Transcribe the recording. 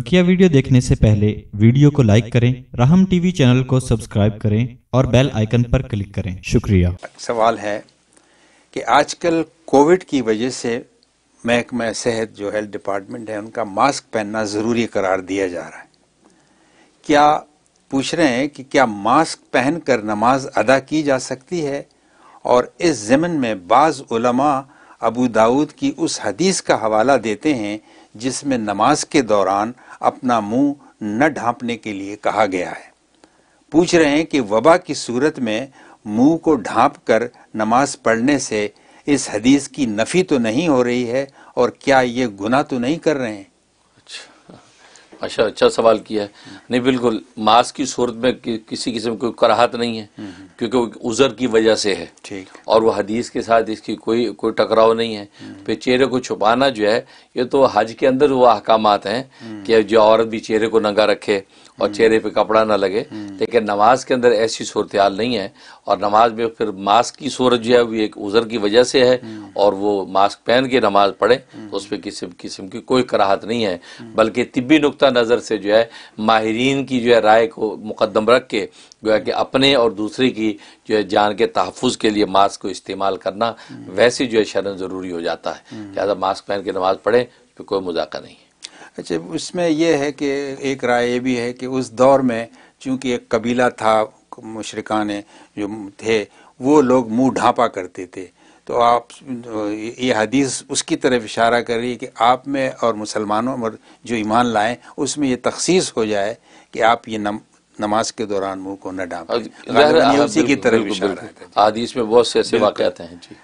बकिया वीडियो देखने से पहले वीडियो को लाइक करें राहम टीवी चैनल को सब्सक्राइब करें और बेल आइकन पर क्लिक करें शुक्रिया सवाल है कि आजकल कोविड की वजह से महकमा सेहत जो हेल्थ डिपार्टमेंट है उनका मास्क पहनना ज़रूरी करार दिया जा रहा है क्या पूछ रहे हैं कि क्या मास्क पहन कर नमाज अदा की जा सकती है और इस ज़मन में बाज़ उलमा अबू दाऊद की उस हदीस का हवाला देते हैं जिसमें नमाज के दौरान अपना मुंह न ढांपने के लिए कहा गया है पूछ रहे हैं कि वबा की सूरत में मुंह को ढांप कर नमाज पढ़ने से इस हदीस की नफ़ी तो नहीं हो रही है और क्या ये गुना तो नहीं कर रहे हैं अच्छा अच्छा सवाल किया है नहीं बिल्कुल मास की सूरत में कि, किसी किस्म की कराहत नहीं है हम्म, हम्म। क्योंकि वो उज़र की वजह से है ठीक और वो हदीस के साथ इसकी कोई कोई टकराव नहीं है हम्म। फिर चेहरे को छुपाना जो है ये तो हज के अंदर वो अहकाम हैं कि जो औरत भी चेहरे को नंगा रखे और हम्म। चेहरे पे कपड़ा ना लगे हम्म। लेकिन नमाज के अंदर ऐसी सूरत नहीं है और नमाज में फिर मास्क की सूरत जो है वो एक उज़र की वजह से है हम्म। और वो मास्क पहन के नमाज पढ़े तो पर किसी किस्म की कोई कराहत नहीं है बल्कि तिबी नुक़ नज़र से जो है माहरीन की जो है राय को मुकदम रख के जो है कि अपने और दूसरे की जो है जान के तहफ़ के लिए मास्क को इस्तेमाल करना वैसे जो है शरण ज़रूरी हो जाता है लिहाजा मास्क पहन के नमाज पढ़े तो कोई मजाका नहीं है अच्छा उसमें यह है कि एक राय ये भी है कि उस दौर में चूंकि एक कबीला था मुशरकान जो थे वो लोग मुंह ढांपा करते थे तो आप ये हदीस उसकी तरफ इशारा कर रही है कि आप में और मुसलमानों और जो ईमान लाएं उसमें ये तखसीस हो जाए कि आप ये नम, नमाज के दौरान मुंह को न डालें हाँ, की तरफ इशारा है हदीस में बहुत से ऐसे वाक़ हैं जी